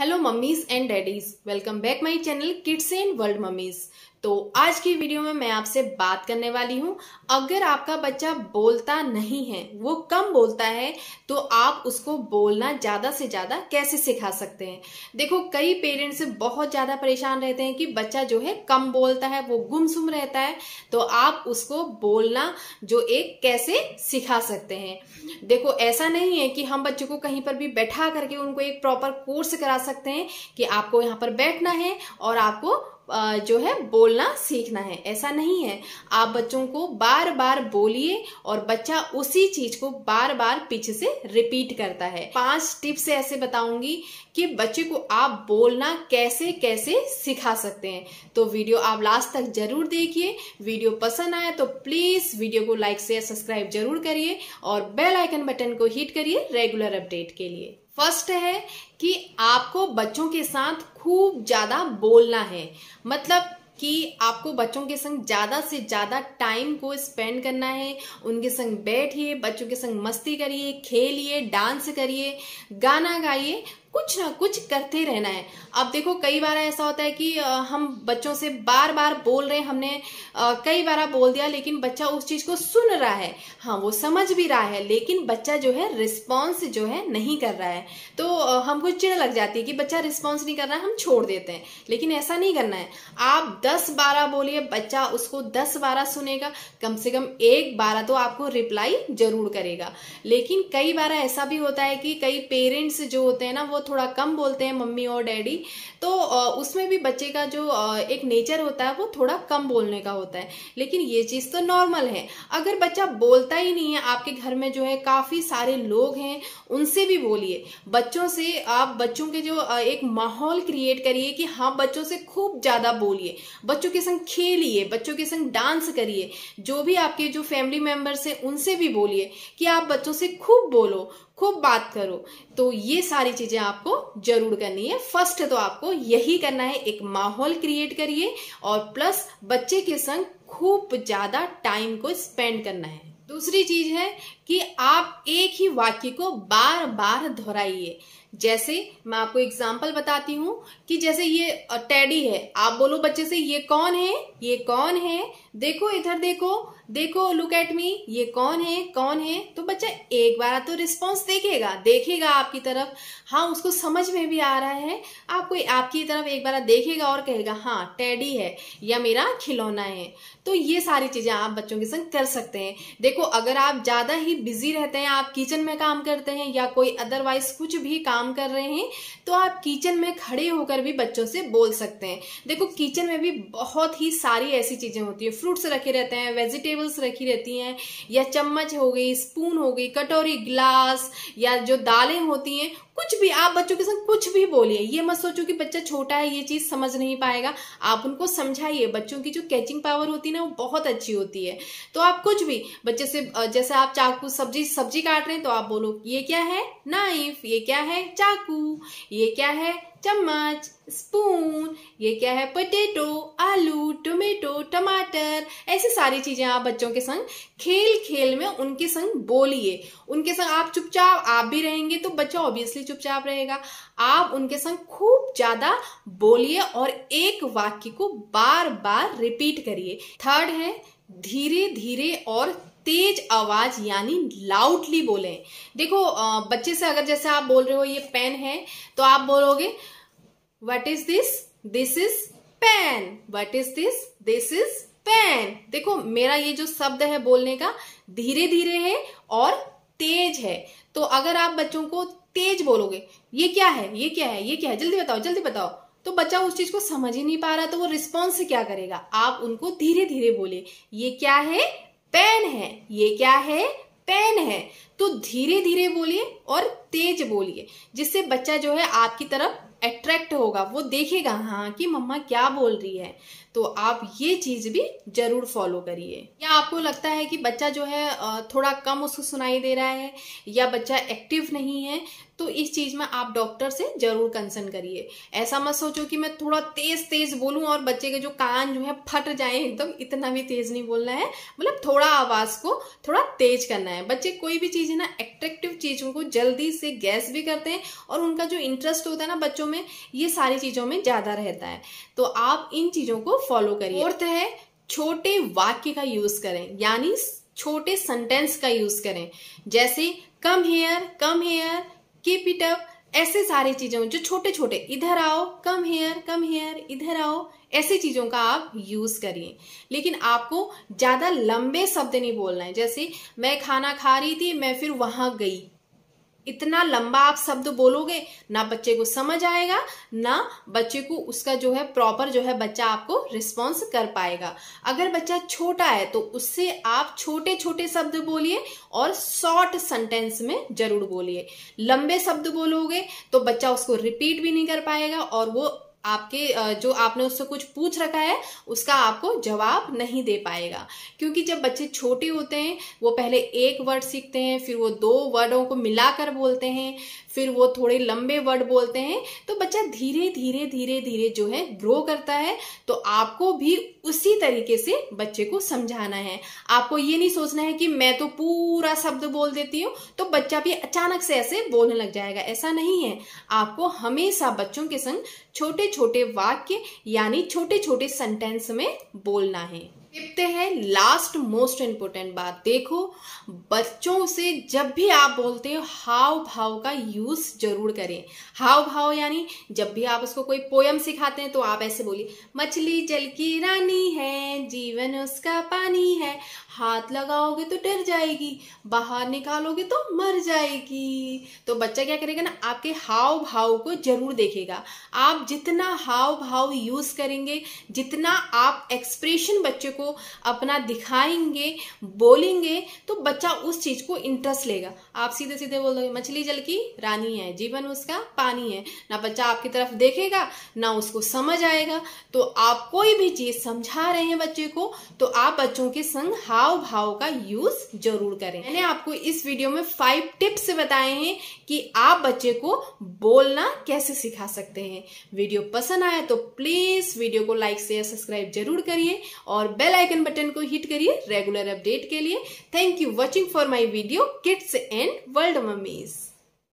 Hello mummies and daddies. Welcome back my channel Kids and World Mummies. तो आज की video में मैं आपसे बात करने वाली हूँ अगर आपका बच्चा बोलता नहीं है वो कम बोलता है तो आप उसको बोलना ज़्यादा से ज़्यादा कैसे सिखा सकते हैं देखो कई पेरेंट्स बहुत ज़्यादा परेशान रहते हैं कि बच्चा जो है कम बोलता है वो गुमसुम रहता है तो आप उसको बोलना जो एक कैसे सिखा सकते हैं देखो ऐसा नहीं है कि हम बच्चों को कहीं पर भी बैठा करके उनको एक प्रॉपर कोर्स करा सकते हैं कि आपको यहाँ पर बैठना है और आपको जो है बोलना सीखना है ऐसा नहीं है आप बच्चों को बार बार बोलिए और बच्चा उसी चीज को बार बार पीछे से रिपीट करता है पांच टिप्स ऐसे बताऊंगी कि बच्चे को आप बोलना कैसे कैसे सिखा सकते हैं तो वीडियो आप लास्ट तक जरूर देखिए वीडियो पसंद आया तो प्लीज वीडियो को लाइक शेयर सब्सक्राइब जरूर करिए और बेल आइकन बटन को हिट करिए रेगुलर अपडेट के लिए फर्स्ट है कि आपको बच्चों के साथ खूब ज़्यादा बोलना है मतलब कि आपको बच्चों के संग ज़्यादा से ज़्यादा टाइम को स्पेंड करना है उनके संग बैठिए बच्चों के संग मस्ती करिए खेलिए डांस करिए गाना गाइए कुछ ना कुछ करते रहना है अब देखो कई बार ऐसा होता है कि हम बच्चों से बार बार बोल रहे हैं हमने कई बार बोल दिया लेकिन बच्चा उस चीज को सुन रहा है हाँ वो समझ भी रहा है लेकिन बच्चा जो है रिस्पॉन्स जो है नहीं कर रहा है तो हमको चिड़ लग जाती है कि बच्चा रिस्पॉन्स नहीं कर रहा है हम छोड़ देते हैं लेकिन ऐसा नहीं करना है आप दस बारह बोलिए बच्चा उसको दस बारह सुनेगा कम से कम एक बारह तो आपको रिप्लाई जरूर करेगा लेकिन कई बार ऐसा भी होता है कि कई पेरेंट्स जो होते हैं ना वो थोड़ा कम बोलते हैं मम्मी और डैडी तो उसमें भी बच्चे का जो एक नेचर होता है वो थोड़ा कम बोलने का होता है लेकिन ये चीज़ तो नॉर्मल है अगर बच्चा बोलता ही नहीं है आपके घर में जो है काफ़ी सारे लोग हैं उनसे भी बोलिए बच्चों से आप बच्चों के जो एक माहौल क्रिएट करिए कि हाँ बच्चों से खूब ज़्यादा बोलिए बच्चों के संग खेलिए बच्चों के संग डांस करिए जो भी आपके जो फैमिली मेम्बर्स हैं उनसे भी बोलिए कि आप बच्चों से खूब बोलो खूब बात करो तो ये सारी चीजें आपको जरूर करनी है फर्स्ट तो आपको यही करना है एक माहौल क्रिएट करिए और प्लस बच्चे के संग खूब ज्यादा टाइम को स्पेंड करना है दूसरी चीज है कि आप एक ही वाक्य को बार बार दोहराइए जैसे मैं आपको एग्जाम्पल बताती हूँ कि जैसे ये टैडी है आप बोलो बच्चे से ये कौन है ये कौन है देखो इधर देखो देखो लुक एट मी ये कौन है कौन है तो बच्चा एक बार तो रिस्पॉन्स देखेगा देखेगा आपकी तरफ हाँ उसको समझ में भी आ रहा है आपको आपकी तरफ एक बार देखेगा और कहेगा हाँ टैडी है या मेरा खिलौना है तो ये सारी चीजें आप बच्चों के संग कर सकते हैं देखो अगर आप ज्यादा ही बिजी रहते हैं आप किचन में काम करते हैं या कोई अदरवाइज कुछ भी काम कर रहे हैं तो आप किचन में खड़े होकर भी बच्चों से बोल सकते हैं देखो किचन में भी बहुत ही सारी ऐसी चीजें होती है फ्रूट्स रखे रहते हैं वेजिटेबल्स रखी रहती हैं या चम्मच हो गई स्पून हो गई कटोरी ग्लास या जो दालें होती हैं कुछ भी आप बच्चों के साथ कुछ भी बोलिए ये मत सोचो कि बच्चा छोटा है ये चीज समझ नहीं पाएगा आप उनको समझाइए बच्चों की जो कैचिंग पावर होती है ना वो बहुत अच्छी होती है तो आप कुछ भी बच्चे से जैसे आप चाकू सब्जी सब्जी काट रहे हैं तो आप बोलो ये क्या है नाइफ ये क्या है चाकू ये क्या है चम्मच स्पून ये क्या है पोटेटो आलू टोमेटो टमाटर ऐसी सारी चीजें आप बच्चों के संग खेल खेल में उनके संग बोलिए उनके संग आप चुपचाप आप भी रहेंगे तो बच्चा ऑब्वियसली चुपचाप रहेगा आप उनके संग खूब ज्यादा बोलिए और एक वाक्य को बार बार रिपीट करिए थर्ड है धीरे धीरे और तेज आवाज यानी लाउडली बोलें देखो बच्चे से अगर जैसे आप बोल रहे हो ये पेन है तो आप बोलोगे what is this this is pen what is this this is pen देखो मेरा ये जो शब्द है बोलने का धीरे धीरे है और तेज है तो अगर आप बच्चों को तेज बोलोगे ये क्या है ये क्या है ये क्या है जल्दी बताओ जल्दी बताओ तो बच्चा उस चीज को समझ ही नहीं पा रहा तो वो रिस्पॉन्स से क्या करेगा आप उनको धीरे धीरे बोले ये क्या है पेन है ये क्या है पेन है तो धीरे धीरे बोलिए और तेज बोलिए जिससे बच्चा जो है आपकी तरफ अट्रैक्ट होगा वो देखेगा हाँ कि मम्मा क्या बोल रही है तो आप ये चीज़ भी ज़रूर फॉलो करिए या आपको लगता है कि बच्चा जो है थोड़ा कम उसको सुनाई दे रहा है या बच्चा एक्टिव नहीं है तो इस चीज़ में आप डॉक्टर से ज़रूर कंसर्न करिए ऐसा मत सोचो कि मैं थोड़ा तेज़ तेज़ बोलूँ और बच्चे के जो कान जो है फट जाए एकदम तो इतना भी तेज़ नहीं बोलना है मतलब थोड़ा आवाज़ को थोड़ा तेज करना है बच्चे कोई भी चीज़ है ना एट्रेक्टिव चीज़ों को जल्दी से गैस भी करते हैं और उनका जो इंटरेस्ट होता है ना बच्चों में ये सारी चीज़ों में ज़्यादा रहता है तो आप इन चीज़ों को फॉलो करिए फोर्थ है छोटे वाक्य का यूज करें यानी छोटे सेंटेंस का यूज करें जैसे come here come here keep it up ऐसे सारी चीजों जो छोटे छोटे इधर आओ कम हेयर कम हेयर इधर आओ ऐसी चीजों का आप यूज करिए लेकिन आपको ज्यादा लंबे शब्द नहीं बोलना है जैसे मैं खाना खा रही थी मैं फिर वहां गई इतना लंबा आप शब्द बोलोगे ना बच्चे को समझ आएगा ना बच्चे को उसका जो है प्रॉपर जो है बच्चा आपको रिस्पॉन्स कर पाएगा अगर बच्चा छोटा है तो उससे आप छोटे छोटे शब्द बोलिए और शॉर्ट सेंटेंस में जरूर बोलिए लंबे शब्द बोलोगे तो बच्चा उसको रिपीट भी नहीं कर पाएगा और वो आपके जो आपने उससे कुछ पूछ रखा है उसका आपको जवाब नहीं दे पाएगा क्योंकि जब बच्चे छोटे होते हैं वो पहले एक वर्ड सीखते हैं फिर वो दो वर्डों को मिलाकर बोलते हैं फिर वो थोड़े लंबे वर्ड बोलते हैं तो बच्चा धीरे धीरे धीरे धीरे जो है ग्रो करता है तो आपको भी उसी तरीके से बच्चे को समझाना है आपको ये नहीं सोचना है कि मैं तो पूरा शब्द बोल देती हूँ तो बच्चा भी अचानक से ऐसे बोलने लग जाएगा ऐसा नहीं है आपको हमेशा बच्चों के संग छोटे छोटे वाक्य यानी छोटे छोटे सेंटेंस में बोलना है देखते है लास्ट मोस्ट इम्पोर्टेंट बात देखो बच्चों से जब भी आप बोलते हो हाव भाव का यूज जरूर करें हाव भाव यानी जब भी आप उसको कोई पोयम सिखाते हैं तो आप ऐसे बोलिए मछली जल की रानी है जीवन उसका पानी है हाथ लगाओगे तो डर जाएगी बाहर निकालोगे तो मर जाएगी तो बच्चा क्या करेगा ना आपके हाव भाव को जरूर देखेगा आप जितना हाव भाव यूज करेंगे जितना आप एक्सप्रेशन बच्चे को को अपना दिखाएंगे बोलेंगे तो बच्चा उस चीज को इंटरेस्ट लेगा आप सीधे सीधे बोल दोगे मछली जल की रानी है जीवन उसका पानी है ना बच्चा आपकी तरफ देखेगा ना उसको समझ आएगा तो आप कोई भी चीज समझा रहे हैं बच्चे को तो आप बच्चों के संग हाव भाव का यूज जरूर करें मैंने आपको इस वीडियो में फाइव टिप्स बताए हैं कि आप बच्चे को बोलना कैसे सिखा सकते हैं वीडियो पसंद आया तो प्लीज वीडियो को लाइक शेयर सब्सक्राइब जरूर करिए और बेल बेल आइकन बटन को हिट करिए रेगुलर अपडेट के लिए thank you watching for my video kids and world mummy's